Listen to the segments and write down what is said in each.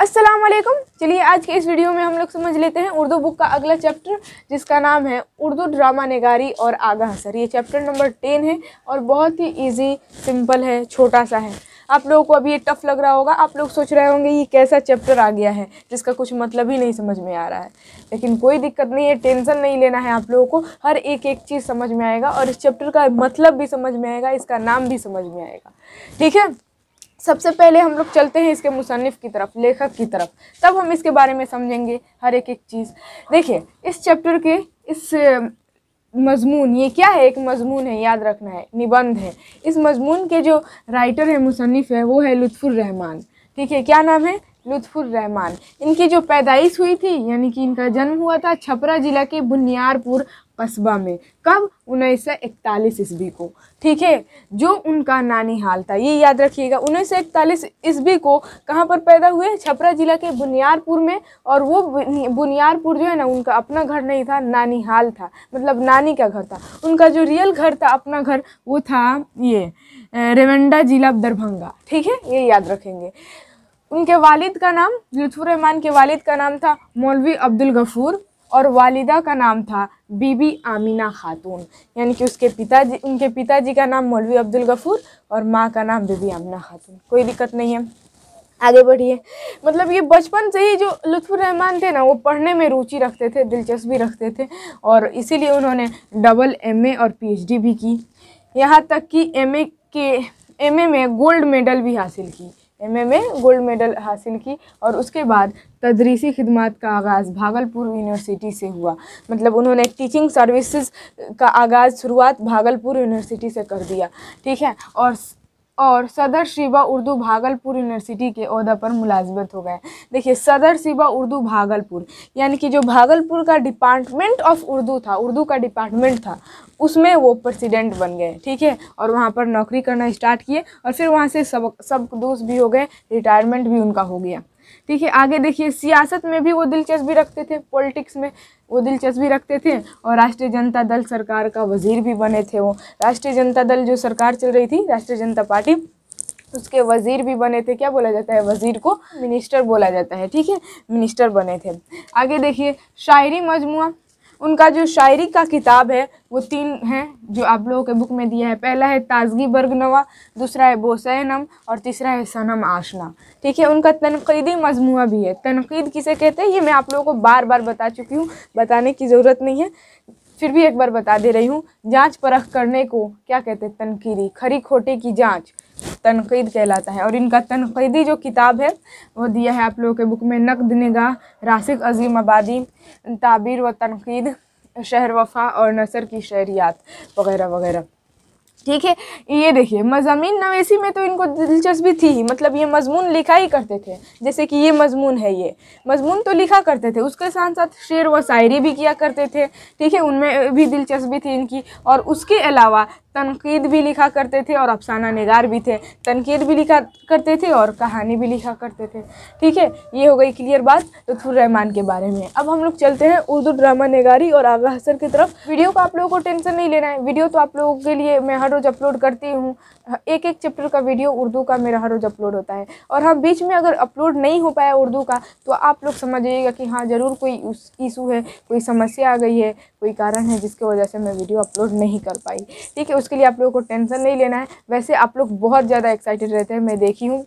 अस्सलाम वालेकुम चलिए आज के इस वीडियो में हम लोग समझ लेते हैं उर्दू बुक का अगला चैप्टर जिसका नाम है उर्दू ड्रामा नगारी और आगा हसर ये चैप्टर नंबर टेन है और बहुत ही इजी सिंपल है छोटा सा है आप लोगों को अभी ये टफ़ लग रहा होगा आप लोग सोच रहे होंगे ये कैसा चैप्टर आ गया है जिसका कुछ मतलब ही नहीं समझ में आ रहा है लेकिन कोई दिक्कत नहीं है टेंशन नहीं लेना है आप लोगों को हर एक एक चीज़ समझ में आएगा और इस चैप्टर का मतलब भी समझ में आएगा इसका नाम भी समझ में आएगा ठीक है सबसे पहले हम लोग चलते हैं इसके मुसनफ़ की तरफ लेखक की तरफ तब हम इसके बारे में समझेंगे हर एक एक चीज़ देखिए इस चैप्टर के इस मजमून ये क्या है एक मजमून है याद रखना है निबंध है इस मजमून के जो राइटर है मुसनफ़ है वो है लुत्फ़ुर रहमान ठीक है क्या नाम है लुत्फुर रहमान इनकी जो पैदाइश हुई थी यानी कि इनका जन्म हुआ था छपरा ज़िला के बुनियारपुर कस्बा में कब उन्नीस सौ इकतालीस ईस्वी को ठीक है जो उनका नानी हाल था ये याद रखिएगा उन्नीस सौ इकतालीस ईस्वी को कहाँ पर पैदा हुए छपरा ज़िला के बुनियारपुर में और वो बुनियारपुर जो है ना उनका अपना घर नहीं था नानी हाल था मतलब नानी का घर था उनका जो रियल घर था अपना घर वो था ये रेवंडा ज़िला दरभंगा ठीक है ये याद रखेंगे उनके वालिद का नाम लुफ़ुररहमान के वालिद का नाम था मौलवी अब्दुल गफ़ूर और वालिदा का नाम था बीबी आमिना खातून यानी कि उसके पिताजी उनके पिताजी का नाम मौलवी अब्दुल गफ़ूर और माँ का नाम बीबी आमिना खातून कोई दिक्कत नहीं है आगे बढ़िए मतलब ये बचपन से ही जो लुत्फ़ुररहमान थे ना वो पढ़ने में रुचि रखते थे दिलचस्पी रखते थे और इसीलिए उन्होंने डबल एम और पी भी की यहाँ तक कि एम के एम में गोल्ड मेडल भी हासिल की M M A gold medal हासिल की और उसके बाद तदरीसी खिदमत का आगाज़ भागलपुर यूनिवर्सिटी से हुआ मतलब उन्होंने टीचिंग सर्विसेज का आगाज़ शुरुआत भागलपुर यूनिवर्सिटी से कर दिया ठीक है और और सदर शिबा उर्दू भागलपुर यूनिवर्सिटी के अहदा पर मुलाजमत हो गए देखिए सदर शिबा उर्दू भागलपुर यानी कि जो भागलपुर का डिपार्टमेंट ऑफ उर्दू था उर्दू का डिपार्टमेंट था उसमें वो प्रेसिडेंट बन गए ठीक है और वहाँ पर नौकरी करना स्टार्ट किए और फिर वहाँ से सब सब दोस्त भी हो गए रिटायरमेंट भी उनका हो गया ठीक है आगे देखिए सियासत में भी वो दिलचस्पी रखते थे पॉलिटिक्स में वो दिलचस्पी रखते थे और राष्ट्रीय जनता दल सरकार का वजीर भी बने थे वो राष्ट्रीय जनता दल जो सरकार चल रही थी राष्ट्रीय जनता पार्टी उसके वज़ीर भी बने थे क्या बोला जाता है वज़ीर को मिनिस्टर बोला जाता है ठीक है मिनिस्टर बने थे आगे देखिए शायरी मजमुआ उनका जो शायरी का किताब है वो तीन हैं जो आप लोगों के बुक में दिया है पहला है ताजगी बर्गनवा दूसरा है बोसैनम और तीसरा है सनम आशना ठीक है उनका तनकीदी मजमू भी है तनकीद किसे कहते हैं ये मैं आप लोगों को बार बार बता चुकी हूँ बताने की ज़रूरत नहीं है फिर भी एक बार बता दे रही हूँ जाँच परख करने को क्या कहते हैं तनकीदी खरी खोटे की जाँच तनकीद कहलाता है और इनका तनकीदी जो किताब है वो दिया है आप लोगों के बुक में नकद निगाह रासिक अजीम आबादी ताबीर व तनकीद शहर वफा और नसर की शहरियात वगैरह वगैरह ठीक है ये देखिए मजामी नवेसी में तो इनको दिलचस्पी थी ही मतलब ये मजमून लिखा ही करते थे जैसे कि ये मजमून है ये मजमून तो लिखा करते थे उसके साथ साथ शेर व शायरी भी किया करते थे ठीक है उनमें भी दिलचस्पी थी इनकी और उसके अलावा तनकीद भी लिखा करते थे और अफसाना नगार भी थे तनकीद भी लिखा करते थे और कहानी भी लिखा करते थे ठीक है ये हो गई क्लियर बात रहमान के बारे में अब हम लोग चलते हैं उर्दू ड्रामा नगारी और आगा हसर की तरफ वीडियो का आप लोगों को टेंशन नहीं लेना है वीडियो तो आप लोगों के लिए मैं हर रोज़ अपलोड करती हूँ एक एक चैप्टर का वीडियो उर्दू का मेरा हर रोज़ अपलोड होता है और हाँ बीच में अगर अपलोड नहीं हो पाया उर्दू का तो आप लोग समझ जाइएगा कि हाँ ज़रूर कोई उस इशू है कोई समस्या आ गई है कोई कारण है जिसकी वजह से मैं वीडियो अपलोड नहीं कर पाई ठीक है उसके लिए आप लोगों को टेंशन नहीं लेना है वैसे आप लोग बहुत ज़्यादा एक्साइटेड रहते हैं मैं देखी हूँ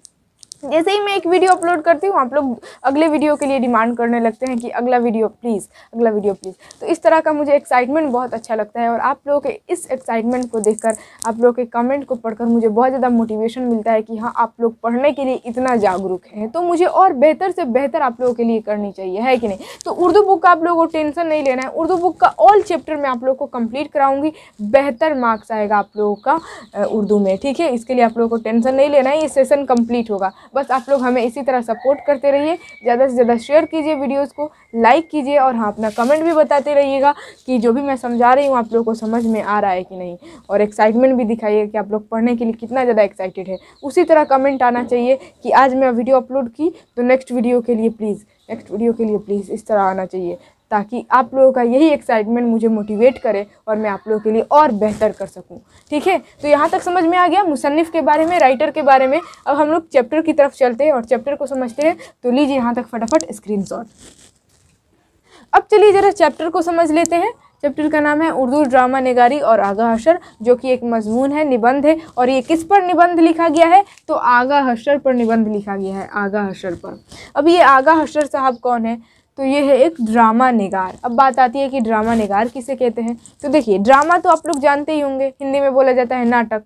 जैसे ही मैं एक वीडियो अपलोड करती हूँ आप लोग अगले वीडियो के लिए डिमांड करने लगते हैं कि अगला वीडियो प्लीज़ अगला वीडियो प्लीज़ तो इस तरह का मुझे एक्साइटमेंट बहुत अच्छा लगता है और आप लोगों के इस एक्साइटमेंट को देखकर आप लोगों के कमेंट को पढ़कर मुझे बहुत ज़्यादा मोटिवेशन मिलता है कि हाँ आप लोग पढ़ने के लिए इतना जागरूक हैं तो मुझे और बेहतर से बेहतर आप लोगों के लिए करनी चाहिए है कि नहीं तो उर्दू बुक का आप लोगों को टेंशन नहीं लेना है उर्दू बुक का ऑल चैप्टर मैं आप लोग को कम्प्लीट कराऊँगी बेहतर मार्क्स आएगा आप लोगों का उर्दू में ठीक है इसके लिए आप लोगों को टेंशन नहीं लेना है ये सेसन कम्प्लीट होगा बस आप लोग हमें इसी तरह सपोर्ट करते रहिए ज़्यादा से ज़्यादा शेयर कीजिए वीडियोज़ को लाइक कीजिए और हाँ अपना कमेंट भी बताते रहिएगा कि जो भी मैं समझा रही हूँ आप लोग को समझ में आ रहा है कि नहीं और एक्साइटमेंट भी दिखाइए कि आप लोग पढ़ने के लिए कितना ज़्यादा एक्साइटेड है उसी तरह कमेंट आना चाहिए कि आज मैं वीडियो अपलोड की तो नेक्स्ट वीडियो के लिए प्लीज़ नेक्स्ट वीडियो के लिए प्लीज़ इस तरह आना चाहिए ताकि आप लोगों का यही एक्साइटमेंट मुझे मोटिवेट करे और मैं आप लोगों के लिए और बेहतर कर सकूं ठीक है तो यहाँ तक समझ में आ गया मुसनफ़ के बारे में राइटर के बारे में अब हम लोग चैप्टर की तरफ चलते हैं और चैप्टर को समझते हैं तो लीजिए यहाँ तक फटाफट स्क्रीन अब चलिए ज़रा चैप्टर को समझ लेते हैं चैप्टर का नाम है उर्दू ड्रामा निगारी और आगा हशर जो कि एक मजमून है निबंध है और ये किस पर निबंध लिखा गया है तो आगा हशर पर निबंध लिखा गया है आगा हशर पर अब ये आगा हशर साहब कौन है तो ये है एक ड्रामा निगार अब बात आती है कि ड्रामा निगार किसे कहते हैं तो देखिए ड्रामा तो आप लोग जानते ही होंगे हिंदी में बोला जाता है नाटक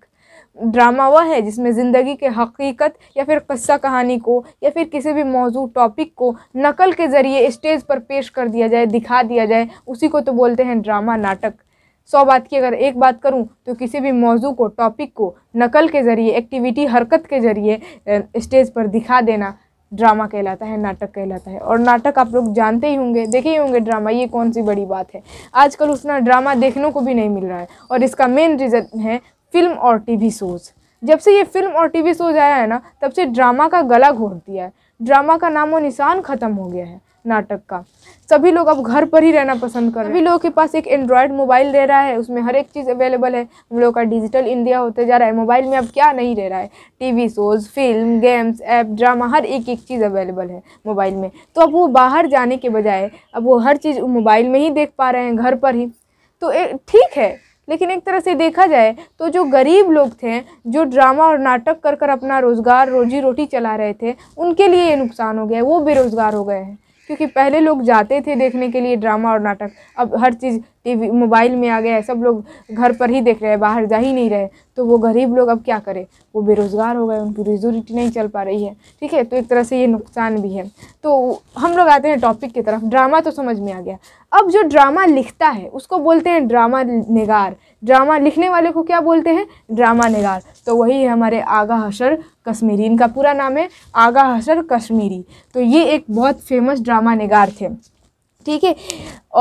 ड्रामा वह है जिसमें ज़िंदगी के हकीकत या फिर कस्सा कहानी को या फिर किसी भी मौजू टॉपिक को नकल के ज़रिए स्टेज पर पेश कर दिया जाए दिखा दिया जाए उसी को तो बोलते हैं ड्रामा नाटक सौ बात की अगर एक बात करूं तो किसी भी मौजू को टॉपिक को नकल के ज़रिए एक्टिविटी हरकत के ज़रिए स्टेज पर दिखा देना ड्रामा कहलाता है नाटक कहलाता है और नाटक आप लोग जानते ही होंगे देखे ही होंगे ड्रामा ये कौन सी बड़ी बात है आजकल उतना ड्रामा देखने को भी नहीं मिल रहा है और इसका मेन रीज़न है फिल्म और टीवी शोज़ जब से ये फिल्म और टीवी शोज आया है ना तब से ड्रामा का गला घोट दिया है ड्रामा का नामो निशान ख़त्म हो गया है नाटक का सभी लोग अब घर पर ही रहना पसंद कर सभी लोगों के पास एक एंड्रॉयड मोबाइल रह रहा है उसमें हर एक चीज़ अवेलेबल है हम लोगों का डिजिटल इंडिया होते जा रहा है मोबाइल में अब क्या नहीं रह रहा है TV shows film games app drama हर एक एक चीज़ अवेलेबल है मोबाइल में तो अब वो बाहर जाने के बजाय अब वो हर चीज़ मोबाइल में ही देख पा रहे हैं घर पर ही तो ठीक है लेकिन एक तरह से देखा जाए तो जो गरीब लोग थे जो ड्रामा और नाटक कर कर अपना रोज़गार रोजी रोटी चला रहे थे उनके लिए ये नुकसान हो गया है वो बेरोज़गार हो गए हैं क्योंकि पहले लोग जाते थे देखने के लिए ड्रामा और नाटक अब हर चीज़ टीवी मोबाइल में आ गया है सब लोग घर पर ही देख रहे हैं बाहर जा ही नहीं रहे तो वो गरीब लोग अब क्या करें वो बेरोज़गार हो गए उनकी रिजोरिटी नहीं चल पा रही है ठीक है तो एक तरह से ये नुकसान भी है तो हम लोग आते हैं टॉपिक की तरफ ड्रामा तो समझ में आ गया अब जो ड्रामा लिखता है उसको बोलते हैं ड्रामा निगार ड्रामा लिखने वाले को क्या बोलते हैं ड्रामा निगार तो वही है हमारे आगा हशर कश्मीरी इनका पूरा नाम है आगा हसर कश्मीरी तो ये एक बहुत फेमस ड्रामा निगार थे ठीक है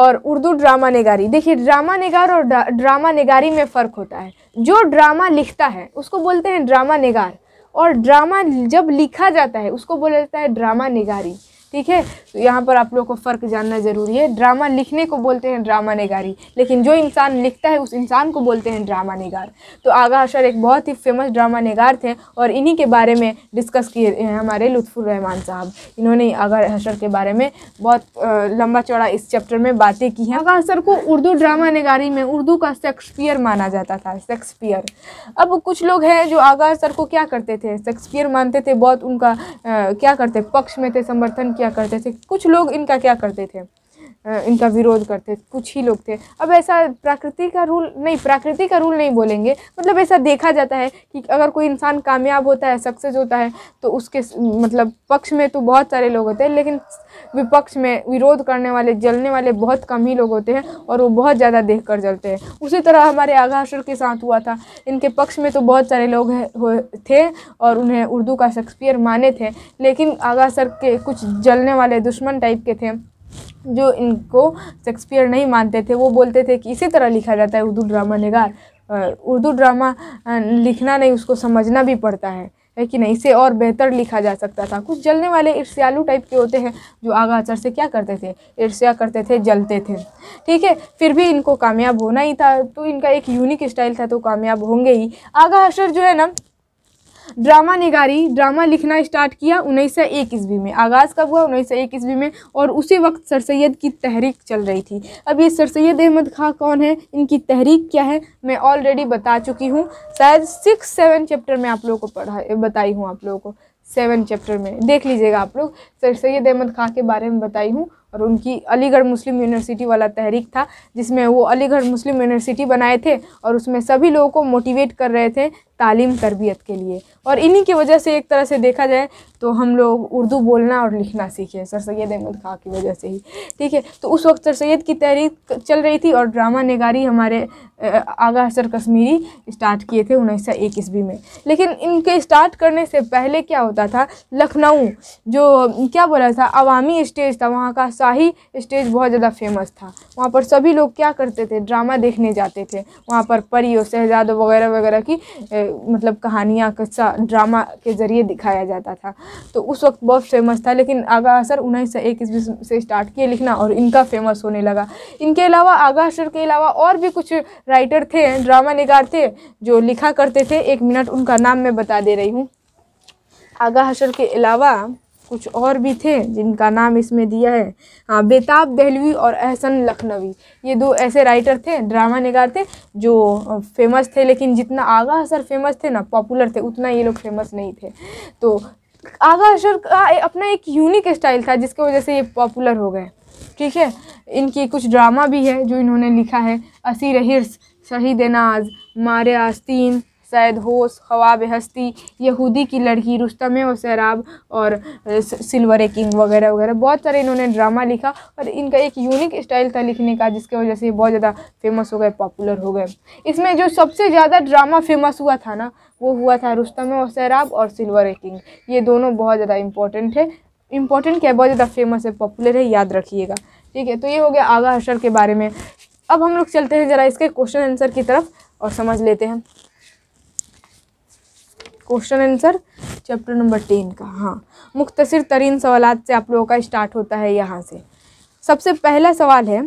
और उर्दू ड्रामा निगारी देखिए ड्रामा निगार और ड्रामा निगारी में फ़र्क होता है जो ड्रामा लिखता है उसको बोलते हैं ड्रामा निगार और ड्रामा जब लिखा जाता है उसको बोला जाता है ड्रामा निगारी ठीक है तो यहाँ पर आप लोगों को फ़र्क जानना ज़रूरी है ड्रामा लिखने को बोलते हैं ड्रामा निगारी लेकिन जो इंसान लिखता है उस इंसान को बोलते हैं ड्रामा निगार तो आगा अशर एक बहुत ही फेमस ड्रामा निगार थे और इन्हीं के बारे में डिस्कस किए हैं हमारे लुत्फ़ुररहमान साहब इन्होंने आगा अशर के बारे में बहुत लंबा चौड़ा इस चैप्टर में बातें की हैं आगा अशर को उर्दू ड्रामा निगारी में उर्दू का शेक्सपियर माना जाता था शेक्सपियर अब कुछ लोग हैं जो आगा अशर को क्या करते थे शेक्सपियर मानते थे बहुत उनका क्या करते पक्ष में थे समर्थन किया क्या करते थे कुछ लोग इनका क्या करते थे इनका विरोध करते थे कुछ ही लोग थे अब ऐसा प्रकृति का रूल नहीं प्रकृति का रूल नहीं बोलेंगे मतलब ऐसा देखा जाता है कि अगर कोई इंसान कामयाब होता है सक्सेस होता है तो उसके मतलब पक्ष में तो बहुत सारे लोग होते हैं लेकिन विपक्ष में विरोध करने वाले जलने वाले बहुत कम ही लोग होते हैं और वो बहुत ज़्यादा देख कर जलते हैं उसी तरह हमारे आगाशर के साथ हुआ था इनके पक्ष में तो बहुत सारे लोग थे और उन्हें उर्दू का शेक्सपियर माने थे लेकिन आगाशर के कुछ जलने वाले दुश्मन टाइप के थे जो इनको शेक्सपियर नहीं मानते थे वो बोलते थे कि इसी तरह लिखा जाता है उर्दू ड्रामा निगार उर्दू ड्रामा लिखना नहीं उसको समझना भी पड़ता है है कि नहीं इसे और बेहतर लिखा जा सकता था कुछ जलने वाले ईर्ष्यालु टाइप के होते हैं जो आगा अचर से क्या करते थे ईर्ष्या करते थे जलते थे ठीक है फिर भी इनको कामयाब होना ही था तो इनका एक यूनिक स्टाइल था तो कामयाब होंगे ही आगा अचर जो है ना ड्रामा निगारी ड्रामा लिखना स्टार्ट किया उन्नीस सौ एक ईस्वी में आगाज़ कब हुआ उन्नीस सौ एक ईस्वी में और उसी वक्त सर सैद की तहरीक चल रही थी अब ये सर सैद अहमद खां कौन है इनकी तहरीक क्या है मैं ऑलरेडी बता चुकी हूँ शायद सिक्स सेवन चैप्टर में आप लोगों को पढ़ा बताई हूँ आप लोगों को सेवन चैप्टर में देख लीजिएगा आप लोग सर सैद अहमद खां के बारे में बताई हूँ और उनकी अलीगढ़ मुस्लिम यूनिवर्सिटी वाला तहरीक था जिसमें वो अलीगढ़ मुस्लिम यूनिवर्सिटी बनाए थे और उसमें सभी लोगों को मोटिवेट कर रहे थे तालीम तरबियत के लिए और इन्हीं की वजह से एक तरह से देखा जाए तो हम लोग उर्दू बोलना और लिखना सीखे सर सैद अहमद खां की वजह से ही ठीक है तो उस वक्त सर सैद की तहरीक चल रही थी और ड्रामा नगारी हमारे आगा सर कश्मीरी स्टार्ट किए थे उन्नीस सौ एक ईस्वी में लेकिन इनके स्टार्ट करने से पहले क्या होता था लखनऊ जो क्या बोला था अवामी स्टेज था वहाँ का का ही स्टेज बहुत ज़्यादा फेमस था वहाँ पर सभी लोग क्या करते थे ड्रामा देखने जाते थे वहाँ पर परी और शहजाद वगैरह वगैरह की ए, मतलब कहानियाँ कस्सा ड्रामा के ज़रिए दिखाया जाता था तो उस वक्त बहुत फेमस था लेकिन आगा असर उन्नीस सौ एक ईस्वी से स्टार्ट किए लिखना और इनका फेमस होने लगा इनके अलावा आगा असर के अलावा और भी कुछ राइटर थे ड्रामा निगार थे जो लिखा करते थे एक मिनट उनका नाम मैं बता दे रही हूँ आगा हशर के अलावा कुछ और भी थे जिनका नाम इसमें दिया है हाँ बेताब दहलवी और अहसन लखनवी ये दो ऐसे राइटर थे ड्रामा निगार थे जो फेमस थे लेकिन जितना आगा असर फेमस थे ना पॉपुलर थे उतना ये लोग फेमस नहीं थे तो आगा असर का अपना एक यूनिक स्टाइल था जिसकी वजह से ये पॉपुलर हो गए ठीक है इनकी कुछ ड्रामा भी है जो इन्होंने लिखा है असी रहीस शहीद नाज मारे आस्तीन सैद होश ख्वाब हस्ती यहूदी की लड़की रुस्तम और सैराब और सिल्वर किंग वगैरह वगैरह बहुत सारे इन्होंने ड्रामा लिखा और इनका एक यूनिक स्टाइल था लिखने का जिसकी वजह से बहुत ज़्यादा फेमस हो गए पॉपुलर हो गए इसमें जो सबसे ज़्यादा ड्रामा फेमस हुआ था ना वो हुआ था रुस्तम और सैराब और सिल्वर किंग ये दोनों बहुत ज़्यादा इंपॉर्टेंट है इंपॉर्टेंट क्या है बहुत ज़्यादा फेमस है पॉपुलर है याद रखिएगा ठीक है तो ये हो गया आगा हर्षर के बारे में अब हम लोग चलते हैं ज़रा इसके क्वेश्चन आंसर की तरफ और समझ लेते हैं question answer chapter number ten का हाँ मुख्तर तरीन सवालत से आप लोगों का स्टार्ट होता है यहाँ से सबसे पहला सवाल है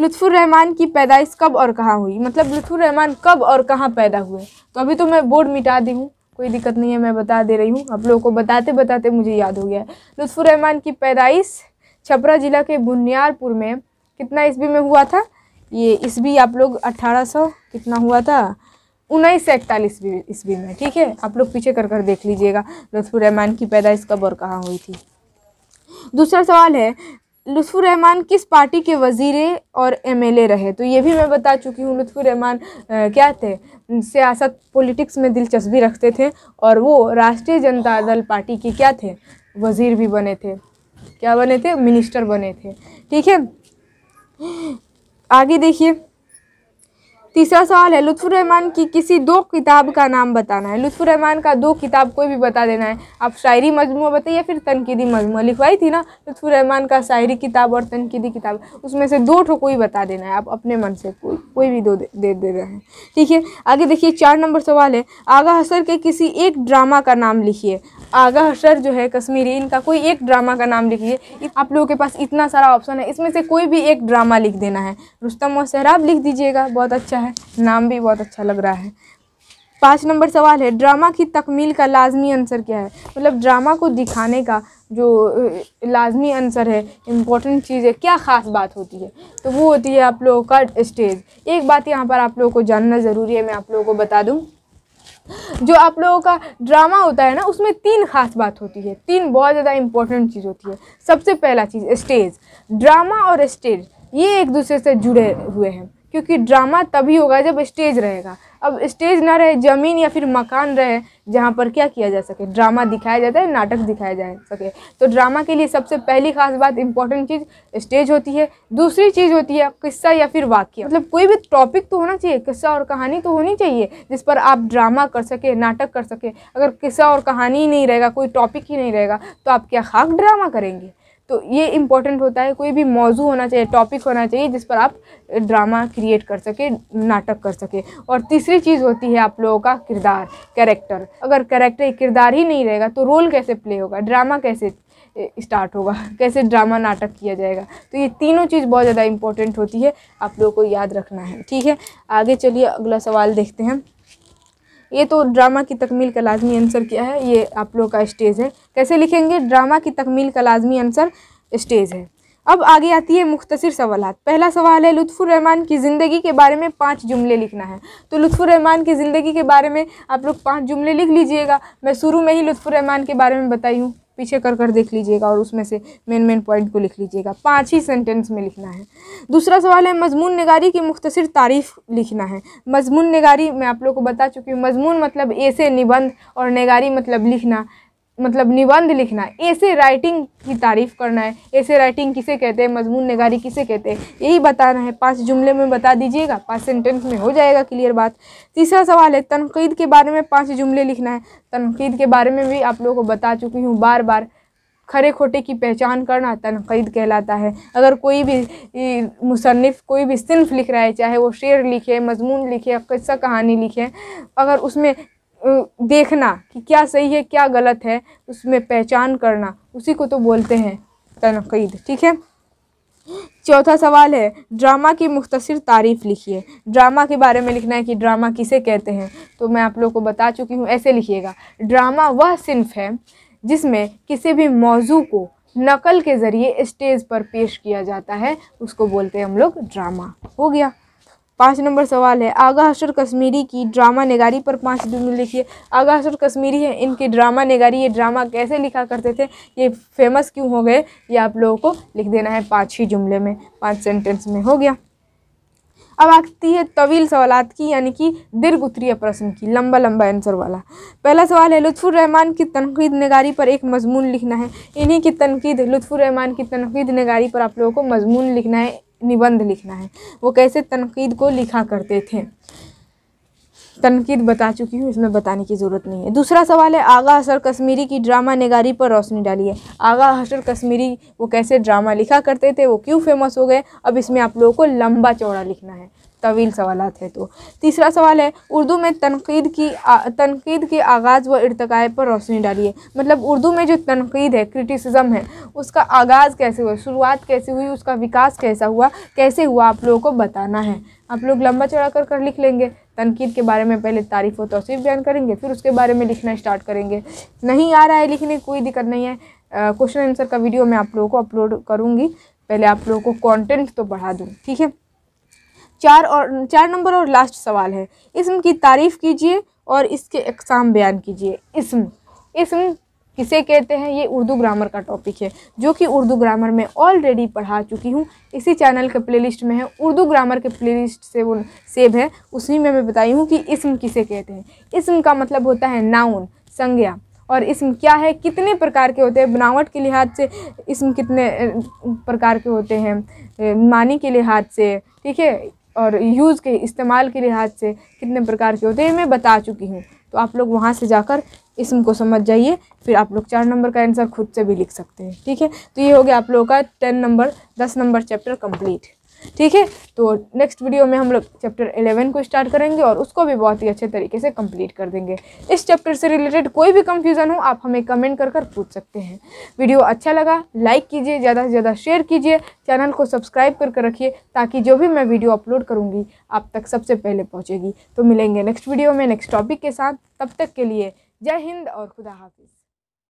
लुत्फ़ुररहमान की पैदाइश कब और कहाँ हुई मतलब लुत्फ़ुररहमान कब और कहाँ पैदा हुए तो अभी तो मैं बोर्ड मिटा दी हूँ कोई दिक्कत नहीं है मैं बता दे रही हूँ आप लोगों को बताते बताते मुझे याद हो गया है रहमान की पैदाइश छपरा ज़िला के बुनियारपुर में कितना ईस्वी में हुआ था ये ईस्वी आप लोग अट्ठारह सौ कितना हुआ था उन्नीस सौ इकतालीस ईस्वी में ठीक है आप लोग पीछे कर कर देख लीजिएगा लुत्फुर रहमान की पैदाइश कब और कहाँ हुई थी दूसरा सवाल है लुत्फुर रहमान किस पार्टी के वज़ीरे और एमएलए रहे तो ये भी मैं बता चुकी हूँ लुत्फुर रहमान क्या थे सियासत पॉलिटिक्स में दिलचस्पी रखते थे और वो राष्ट्रीय जनता दल पार्टी के क्या थे वजीर भी बने थे क्या बने थे मिनिस्टर बने थे ठीक है आगे देखिए तीसरा सवाल है लुत्फ़ुररहमान की किसी दो किताब का नाम बताना है लुत्फ़ुररहमान का दो किताब कोई भी बता देना है आप शायरी मजमू बताइए फिर तनकीदी मजमू लिखवाई थी ना लुत्फ़ुररहमान का शायरी किताब और तनकीदी किताब उसमें से दो ठो कोई बता देना है आप अपने मन से कोई कोई भी दो दे दे, दे रहे हैं ठीक है आगे देखिए चार नंबर सवाल है आगा हसर के किसी एक ड्रामा का नाम लिखिए आगा हसर जो है कश्मीरी इनका कोई एक ड्रामा का नाम लिखिए आप लोगों के पास इतना सारा ऑप्शन है इसमें से कोई भी एक ड्रामा लिख देना है रुस्तम और सहराब लिख दीजिएगा बहुत अच्छा है है नाम भी बहुत अच्छा लग रहा है पाँच नंबर सवाल है ड्रामा की तकमील का लाजमी आंसर क्या है मतलब ड्रामा को दिखाने का जो लाजमी आंसर है इम्पोर्टेंट चीज़ है क्या ख़ास बात होती है तो वो होती है आप लोगों का स्टेज एक बात यहाँ पर आप लोगों को जानना ज़रूरी है मैं आप लोगों को बता दूँ जो आप लोगों का ड्रामा होता है ना उसमें तीन खास बात होती है तीन बहुत ज़्यादा इंपॉर्टेंट चीज़ होती है सबसे पहला चीज़ स्टेज ड्रामा और स्टेज ये एक दूसरे से जुड़े हुए हैं क्योंकि ड्रामा तभी होगा जब स्टेज रहेगा अब स्टेज ना रहे ज़मीन या फिर मकान रहे जहाँ पर क्या किया जा सके ड्रामा दिखाया जाता है नाटक दिखाया जा सके तो ड्रामा के लिए सबसे पहली खास बात इंपॉर्टेंट चीज़ स्टेज होती है दूसरी चीज़ होती है किस्सा या फिर वाक्य मतलब कोई भी टॉपिक तो होना चाहिए किस्सा और कहानी तो होनी चाहिए जिस पर आप ड्रामा कर सके नाटक कर सके अगर किस्सा और कहानी ही नहीं रहेगा कोई टॉपिक ही नहीं रहेगा तो आप क्या खाक ड्रामा करेंगे तो ये इम्पोर्टेंट होता है कोई भी मौजू होना चाहिए टॉपिक होना चाहिए जिस पर आप ड्रामा क्रिएट कर सके नाटक कर सके और तीसरी चीज़ होती है आप लोगों का किरदार कैरेक्टर अगर कैरेक्टर किरदार ही नहीं रहेगा तो रोल कैसे प्ले होगा ड्रामा कैसे स्टार्ट होगा कैसे ड्रामा नाटक किया जाएगा तो ये तीनों चीज़ बहुत ज़्यादा इम्पोर्टेंट होती है आप लोगों को याद रखना है ठीक है आगे चलिए अगला सवाल देखते हैं ये तो ड्रामा की तकमील का लाजमी आंसर क्या है ये आप लोगों का स्टेज है कैसे लिखेंगे ड्रामा की तकमील का लाजमी आंसर स्टेज है अब आगे आती है मुख्तर सवाल पहला सवाल है लुत्फ़ुररहमान की ज़िंदगी के बारे में पाँच जुमले लिखना है तो लुत्फ़ुररहमान की ज़िंदगी के बारे में आप लोग पाँच जुमले लिख लीजिएगा मैं शुरू में ही लुत्फ़ुररहमान के बारे में बताई हूँ पीछे कर कर देख लीजिएगा और उसमें से मेन मेन पॉइंट को लिख लीजिएगा पाँच ही सेंटेंस में लिखना है दूसरा सवाल है मजमून नगारी की मुख्तर तारीफ लिखना है मजमून नगारी मैं आप लोग को बता चुकी हूँ मजमून मतलब ऐसे निबंध और नगारी मतलब लिखना मतलब निबंध लिखना है ऐसे राइटिंग की तारीफ़ करना है ऐसे राइटिंग किसे कहते हैं मजमून नगारी किसे कहते हैं यही बताना है पाँच जुमले में बता दीजिएगा पाँच सेंटेंस में हो जाएगा क्लियर बात तीसरा सवाल है तनकीद के बारे में पाँच जुमले लिखना है तनकीद के बारे में भी आप लोगों को बता चुकी हूँ बार बार खरे खोटे की पहचान करना तनकीद कहलाता है अगर कोई भी मुसनफ़ कोई भी सिनफ लिख रहा है चाहे वो शेर लिखे मजमून लिखे कस्सा कहानी लिखे अगर उसमें देखना कि क्या सही है क्या गलत है उसमें पहचान करना उसी को तो बोलते हैं तनकीद ठीक है चौथा सवाल है ड्रामा की मुख्तर तारीफ़ लिखिए ड्रामा के बारे में लिखना है कि ड्रामा किसे कहते हैं तो मैं आप लोग को बता चुकी हूँ ऐसे लिखिएगा ड्रामा वह सिंफ है जिसमें किसी भी मौजू को नकल के ज़रिए स्टेज पर पेश किया जाता है उसको बोलते हैं हम लोग ड्रामा हो गया पाँच नंबर सवाल है आगा हसर कश्मीरी की ड्रामा नगारी पर पाँच जुम्मन लिखिए आगा हसर कश्मीरी है इनके ड्रामा नगारी ये ड्रामा कैसे लिखा करते थे ये फेमस क्यों हो गए ये आप लोगों को लिख देना है पाँच ही जुमले में पाँच सेंटेंस में हो गया अब आती है तवील सवालत की यानी कि दीर्घ उत्तरीय प्रश्न की लंबा लंबा आंसर वाला पहला सवाल है रहमान की तनकीद नगारी पर एक मजमून लिखना है इन्हीं की तनकीद रहमान की तनकीद नगारी पर आप लोगों को मजमून लिखना है निबंध लिखना है वो कैसे तनकीद को लिखा करते थे तनकीद बता चुकी हूँ इसमें बताने की ज़रूरत नहीं है दूसरा सवाल है आगा हसर कश्मीरी की ड्रामा नगारी पर रोशनी डाली है आगा हसर कश्मीरी वो कैसे ड्रामा लिखा करते थे वो क्यों फेमस हो गए अब इसमें आप लोगों को लंबा चौड़ा लिखना है तवील सवाल है तो तीसरा सवाल है उर्दू में तनकीद की तनकीद के आगाज़ व इरतकाए पर रोशनी डालिए मतलब उर्दू में जो तनकीद है क्रिटिसिज्म है उसका आगाज़ कैसे हुआ शुरुआत कैसे हुई उसका विकास कैसा हुआ कैसे हुआ आप लोगों को बताना है आप लोग लंबा चढ़ा कर कर लिख लेंगे तनकीद के बारे में पहले तारीफ़ व तोसीफ़ बयान करेंगे फिर उसके बारे में लिखना स्टार्ट करेंगे नहीं आ रहा है लिखने कोई दिक्कत नहीं है क्वेश्चन आंसर का वीडियो मैं आप लोगों को अपलोड करूँगी पहले आप लोगों को कंटेंट तो बढ़ा दूँ ठीक है चार और चार नंबर और लास्ट सवाल है इसम की तारीफ़ कीजिए और इसके अकसाम बयान कीजिए इसम इसम किसे कहते हैं ये उर्दू ग्रामर का टॉपिक है जो कि उर्दू ग्रामर में ऑलरेडी पढ़ा चुकी हूँ इसी चैनल के प्लेलिस्ट में है उर्दू ग्रामर के प्लेलिस्ट से वो सेव है उसी में मैं बताई हूँ कि इसम किसे कहते हैं इसम का मतलब होता है नाउन संज्ञा और इसम क्या है कितने प्रकार के होते हैं बनावट के लिहाज से इसम कितने प्रकार के होते हैं मानी के लिहाज से ठीक है और यूज़ के इस्तेमाल के लिहाज से कितने प्रकार के होते हैं मैं बता चुकी हूँ तो आप लोग वहाँ से जाकर इसम को समझ जाइए फिर आप लोग चार नंबर का आंसर खुद से भी लिख सकते हैं ठीक है तो ये हो गया आप लोगों का टेन नंबर दस नंबर चैप्टर कम्प्लीट ठीक है तो नेक्स्ट वीडियो में हम लोग चैप्टर एलेवन को स्टार्ट करेंगे और उसको भी बहुत ही अच्छे तरीके से कंप्लीट कर देंगे इस चैप्टर से रिलेटेड कोई भी कंफ्यूजन हो आप हमें कमेंट कर कर पूछ सकते हैं वीडियो अच्छा लगा लाइक कीजिए ज़्यादा से ज़्यादा शेयर कीजिए चैनल को सब्सक्राइब करके रखिए ताकि जो भी मैं वीडियो अपलोड करूँगी आप तक सबसे पहले पहुँचेगी तो मिलेंगे नेक्स्ट वीडियो में नेक्स्ट टॉपिक के साथ तब तक के लिए जय हिंद और खुदा हाफिज़